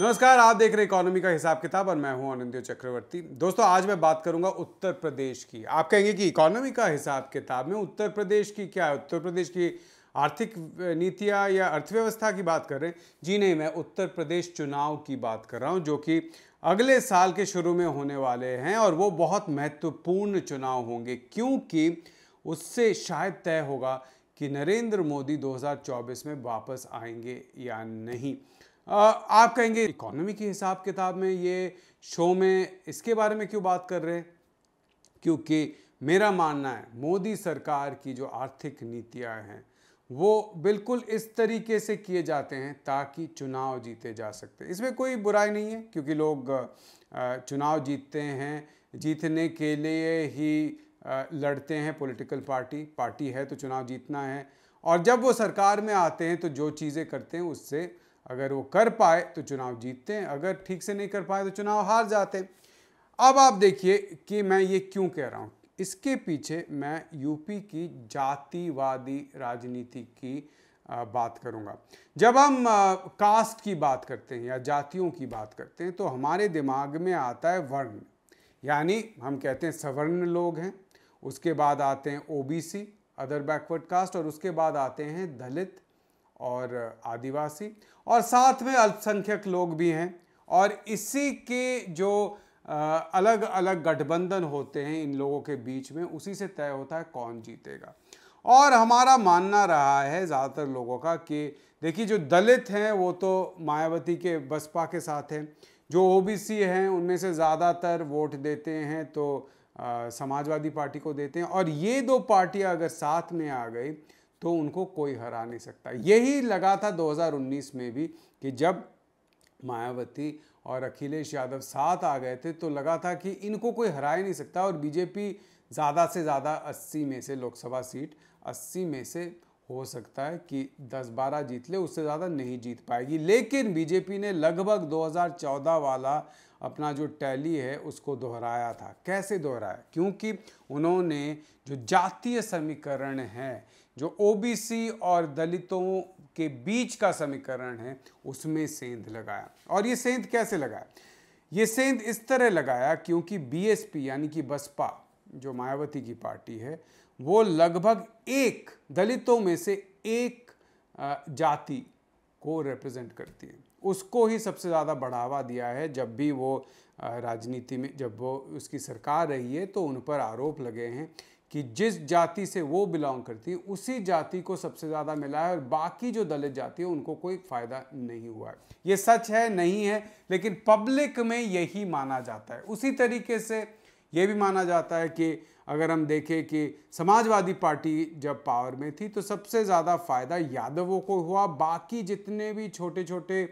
नमस्कार आप देख रहे इकोनॉमी का हिसाब किताब और मैं हूं आनंदियो चक्रवर्ती दोस्तों आज मैं बात करूंगा उत्तर प्रदेश की आप कहेंगे कि इकोनॉमी का हिसाब किताब में उत्तर प्रदेश की क्या है उत्तर प्रदेश की आर्थिक नीतियाँ या अर्थव्यवस्था की बात कर रहे हैं जी नहीं मैं उत्तर प्रदेश चुनाव की बात कर रहा हूँ जो कि अगले साल के शुरू में होने वाले हैं और वो बहुत महत्वपूर्ण चुनाव होंगे क्योंकि उससे शायद तय होगा कि नरेंद्र मोदी 2024 में वापस आएंगे या नहीं आप कहेंगे इकोनॉमी के हिसाब किताब में ये शो में इसके बारे में क्यों बात कर रहे हैं क्योंकि मेरा मानना है मोदी सरकार की जो आर्थिक नीतियाँ हैं वो बिल्कुल इस तरीके से किए जाते हैं ताकि चुनाव जीते जा सकते इसमें कोई बुराई नहीं है क्योंकि लोग चुनाव जीतते हैं जीतने के लिए ही लड़ते हैं पॉलिटिकल पार्टी पार्टी है तो चुनाव जीतना है और जब वो सरकार में आते हैं तो जो चीज़ें करते हैं उससे अगर वो कर पाए तो चुनाव जीतते हैं अगर ठीक से नहीं कर पाए तो चुनाव हार जाते हैं अब आप देखिए कि मैं ये क्यों कह रहा हूँ इसके पीछे मैं यूपी की जातिवादी राजनीति की बात करूँगा जब हम कास्ट की बात करते हैं या जातियों की बात करते हैं तो हमारे दिमाग में आता है वर्ण यानी हम कहते हैं सवर्ण लोग हैं उसके बाद आते हैं ओबीसी अदर बैकवर्ड कास्ट और उसके बाद आते हैं दलित और आदिवासी और साथ में अल्पसंख्यक लोग भी हैं और इसी के जो अलग अलग गठबंधन होते हैं इन लोगों के बीच में उसी से तय होता है कौन जीतेगा और हमारा मानना रहा है ज़्यादातर लोगों का कि देखिए जो दलित हैं वो तो मायावती के बसपा के साथ हैं जो ओबीसी हैं उनमें से ज़्यादातर वोट देते हैं तो आ, समाजवादी पार्टी को देते हैं और ये दो पार्टियां अगर साथ में आ गई तो उनको कोई हरा नहीं सकता यही लगा था 2019 में भी कि जब मायावती और अखिलेश यादव साथ आ गए थे तो लगा था कि इनको कोई हरा ही नहीं सकता और बीजेपी ज़्यादा से ज़्यादा 80 में से लोकसभा सीट 80 में से हो सकता है कि 10-12 जीत ले उससे ज़्यादा नहीं जीत पाएगी लेकिन बीजेपी ने लगभग 2014 वाला अपना जो टैली है उसको दोहराया था कैसे दोहराया क्योंकि उन्होंने जो जातीय समीकरण है जो ओबीसी और दलितों के बीच का समीकरण है उसमें सेंध लगाया और ये सेंध कैसे लगाया ये सेंध इस तरह लगाया क्योंकि बीएसपी यानी कि बसपा जो मायावती की पार्टी है वो लगभग एक दलितों में से एक जाति को रिप्रेजेंट करती है उसको ही सबसे ज़्यादा बढ़ावा दिया है जब भी वो राजनीति में जब वो उसकी सरकार रही है तो उन पर आरोप लगे हैं कि जिस जाति से वो बिलोंग करती है उसी जाति को सबसे ज़्यादा मिला है और बाकी जो दलित जाति है उनको कोई फ़ायदा नहीं हुआ है ये सच है नहीं है लेकिन पब्लिक में यही माना जाता है उसी तरीके से ये भी माना जाता है कि अगर हम देखें कि समाजवादी पार्टी जब पावर में थी तो सबसे ज़्यादा फ़ायदा यादवों को हुआ बाकी जितने भी छोटे छोटे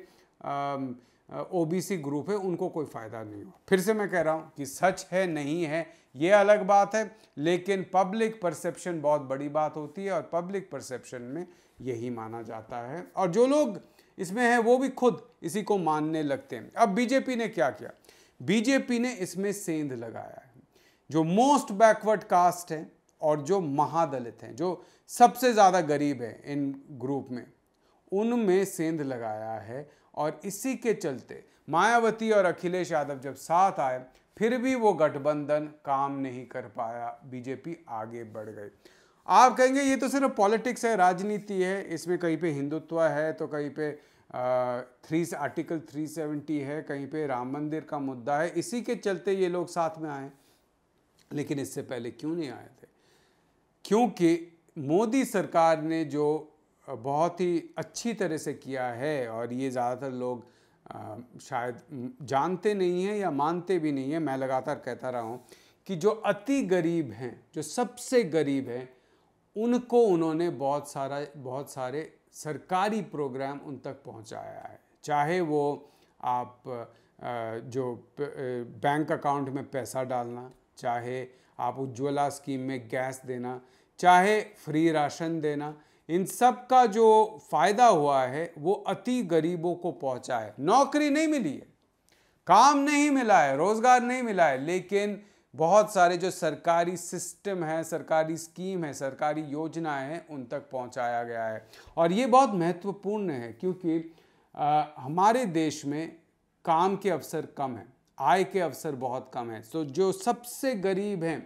ओबीसी ग्रुप है उनको कोई फ़ायदा नहीं हुआ फिर से मैं कह रहा हूँ कि सच है नहीं है ये अलग बात है लेकिन पब्लिक परसेप्शन बहुत बड़ी बात होती है और पब्लिक परसेप्शन में यही माना जाता है और जो लोग इसमें हैं वो भी खुद इसी को मानने लगते हैं अब बीजेपी ने क्या किया बीजेपी ने इसमें सेंध लगाया जो मोस्ट बैकवर्ड कास्ट हैं और जो महादलित हैं जो सबसे ज़्यादा गरीब हैं इन ग्रुप में उनमें सेंध लगाया है और इसी के चलते मायावती और अखिलेश यादव जब साथ आए फिर भी वो गठबंधन काम नहीं कर पाया बीजेपी आगे बढ़ गई आप कहेंगे ये तो सिर्फ पॉलिटिक्स है राजनीति है इसमें कहीं पे हिंदुत्व है तो कहीं पे थ्री आर्टिकल 370 है कहीं पे राम मंदिर का मुद्दा है इसी के चलते ये लोग साथ में आए लेकिन इससे पहले क्यों नहीं आए थे क्योंकि मोदी सरकार ने जो बहुत ही अच्छी तरह से किया है और ये ज़्यादातर लोग शायद जानते नहीं हैं या मानते भी नहीं हैं मैं लगातार कहता रहा हूँ कि जो अति गरीब हैं जो सबसे गरीब हैं उनको उन्होंने बहुत सारा बहुत सारे सरकारी प्रोग्राम उन तक पहुंचाया है चाहे वो आप जो बैंक अकाउंट में पैसा डालना चाहे आप उज्ज्वला स्कीम में गैस देना चाहे फ्री राशन देना इन सब का जो फायदा हुआ है वो अति गरीबों को पहुंचा है नौकरी नहीं मिली है काम नहीं मिला है रोजगार नहीं मिला है लेकिन बहुत सारे जो सरकारी सिस्टम है सरकारी स्कीम है सरकारी योजनाएं हैं उन तक पहुंचाया गया है और ये बहुत महत्वपूर्ण है क्योंकि आ, हमारे देश में काम के अवसर कम हैं आय के अवसर बहुत कम हैं सो जो सबसे गरीब हैं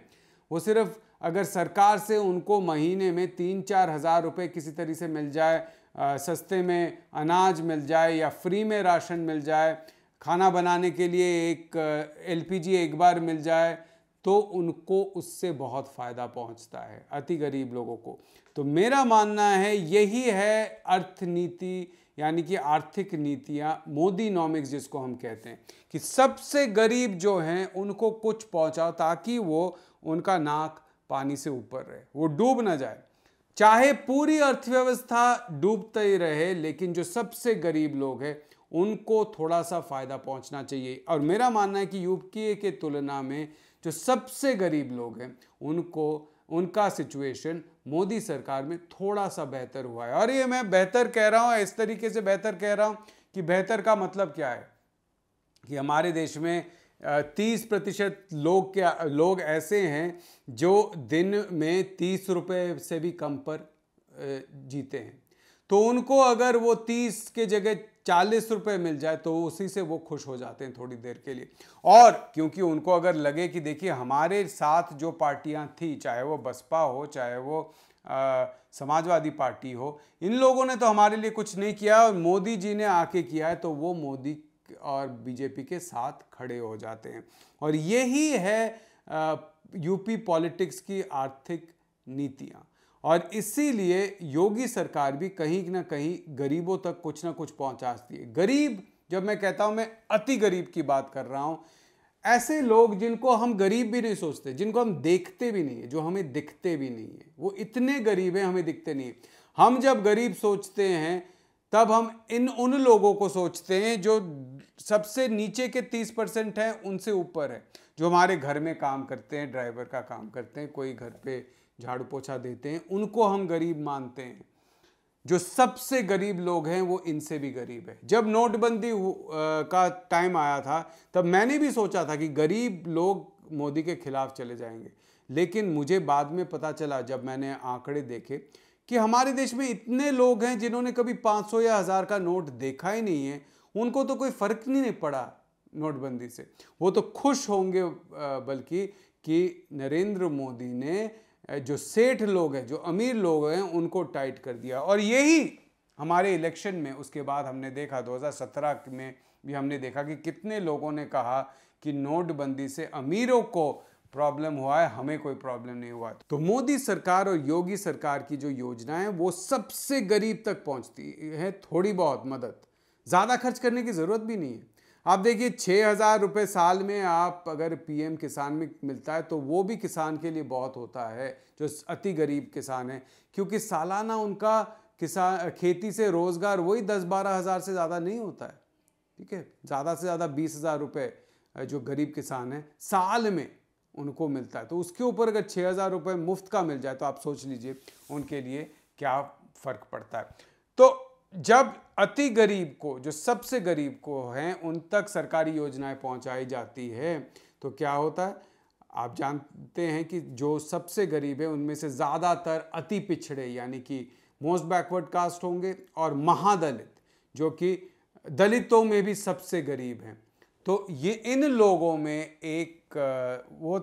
वो सिर्फ अगर सरकार से उनको महीने में तीन चार हज़ार रुपये किसी तरह से मिल जाए सस्ते में अनाज मिल जाए या फ्री में राशन मिल जाए खाना बनाने के लिए एक एलपीजी एक बार मिल जाए तो उनको उससे बहुत फ़ायदा पहुंचता है अति गरीब लोगों को तो मेरा मानना है यही है अर्थनीति यानी कि आर्थिक नीतियाँ मोदी नॉमिक्स जिसको हम कहते हैं कि सबसे गरीब जो हैं उनको कुछ पहुँचाओ ताकि वो उनका नाक पानी से ऊपर रहे वो डूब ना जाए चाहे पूरी अर्थव्यवस्था डूबते ही रहे लेकिन जो सबसे गरीब लोग हैं उनको थोड़ा सा फ़ायदा पहुंचना चाहिए और मेरा मानना है कि यूपीए के तुलना में जो सबसे गरीब लोग हैं उनको उनका सिचुएशन मोदी सरकार में थोड़ा सा बेहतर हुआ है और ये मैं बेहतर कह रहा हूँ इस तरीके से बेहतर कह रहा हूँ कि बेहतर का मतलब क्या है कि हमारे देश में तीस प्रतिशत लोग क्या लोग ऐसे हैं जो दिन में तीस रुपये से भी कम पर जीते हैं तो उनको अगर वो तीस के जगह चालीस रुपए मिल जाए तो उसी से वो खुश हो जाते हैं थोड़ी देर के लिए और क्योंकि उनको अगर लगे कि देखिए हमारे साथ जो पार्टियां थी चाहे वो बसपा हो चाहे वो आ, समाजवादी पार्टी हो इन लोगों ने तो हमारे लिए कुछ नहीं किया और मोदी जी ने आके किया है तो वो मोदी और बीजेपी के साथ खड़े हो जाते हैं और यही है यूपी पॉलिटिक्स की आर्थिक नीतियाँ और इसीलिए योगी सरकार भी कहीं ना कहीं गरीबों तक कुछ ना कुछ पहुंचाती है गरीब जब मैं कहता हूं मैं अति गरीब की बात कर रहा हूं ऐसे लोग जिनको हम गरीब भी नहीं सोचते जिनको हम देखते भी नहीं है जो हमें दिखते भी नहीं है वो इतने गरीब हैं हमें दिखते नहीं है हम जब गरीब सोचते हैं तब हम इन उन लोगों को सोचते हैं जो सबसे नीचे के तीस परसेंट हैं उनसे ऊपर है जो हमारे घर में काम करते हैं ड्राइवर का काम करते हैं कोई घर पे झाड़ू पोछा देते हैं उनको हम गरीब मानते हैं जो सबसे गरीब लोग हैं वो इनसे भी गरीब है जब नोटबंदी का टाइम आया था तब मैंने भी सोचा था कि गरीब लोग मोदी के खिलाफ चले जाएंगे लेकिन मुझे बाद में पता चला जब मैंने आंकड़े देखे कि हमारे देश में इतने लोग हैं जिन्होंने कभी 500 या हज़ार का नोट देखा ही नहीं है उनको तो कोई फ़र्क नहीं पड़ा नोटबंदी से वो तो खुश होंगे बल्कि कि नरेंद्र मोदी ने जो सेठ लोग हैं जो अमीर लोग हैं उनको टाइट कर दिया और यही हमारे इलेक्शन में उसके बाद हमने देखा 2017 में भी हमने देखा कि कितने लोगों ने कहा कि नोटबंदी से अमीरों को प्रॉब्लम हुआ है हमें कोई प्रॉब्लम नहीं हुआ तो मोदी सरकार और योगी सरकार की जो योजनाएं वो सबसे गरीब तक पहुंचती है थोड़ी बहुत मदद ज़्यादा खर्च करने की ज़रूरत भी नहीं है आप देखिए छः हज़ार रुपये साल में आप अगर पीएम किसान में मिलता है तो वो भी किसान के लिए बहुत होता है जो अति गरीब किसान है क्योंकि सालाना उनका किसान खेती से रोज़गार वही दस बारह हज़ार से ज़्यादा नहीं होता है ठीक है ज़्यादा से ज़्यादा बीस हज़ार रुपये जो गरीब किसान है साल में उनको मिलता है तो उसके ऊपर अगर छः हज़ार रुपये मुफ्त का मिल जाए तो आप सोच लीजिए उनके लिए क्या फ़र्क पड़ता है तो जब अति गरीब को जो सबसे गरीब को हैं उन तक सरकारी योजनाएं पहुंचाई जाती है तो क्या होता है आप जानते हैं कि जो सबसे गरीब है उनमें से ज़्यादातर अति पिछड़े यानी कि मोस्ट बैकवर्ड कास्ट होंगे और महादलित जो कि दलितों में भी सबसे गरीब हैं तो ये इन लोगों में एक वो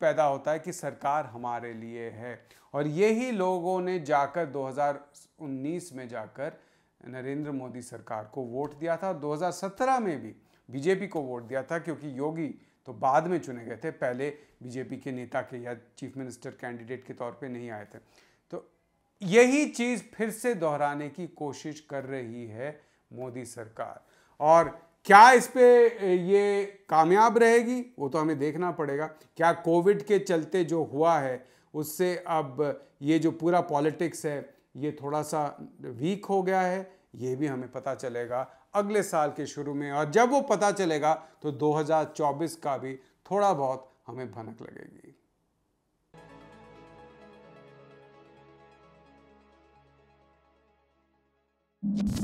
पैदा होता है कि सरकार हमारे लिए है और यही लोगों ने जाकर 2019 में जाकर नरेंद्र मोदी सरकार को वोट दिया था 2017 में भी बीजेपी को वोट दिया था क्योंकि योगी तो बाद में चुने गए थे पहले बीजेपी के नेता के या चीफ मिनिस्टर कैंडिडेट के तौर पे नहीं आए थे तो यही चीज़ फिर से दोहराने की कोशिश कर रही है मोदी सरकार और क्या इस पे ये कामयाब रहेगी वो तो हमें देखना पड़ेगा क्या कोविड के चलते जो हुआ है उससे अब ये जो पूरा पॉलिटिक्स है ये थोड़ा सा वीक हो गया है ये भी हमें पता चलेगा अगले साल के शुरू में और जब वो पता चलेगा तो 2024 का भी थोड़ा बहुत हमें भनक लगेगी you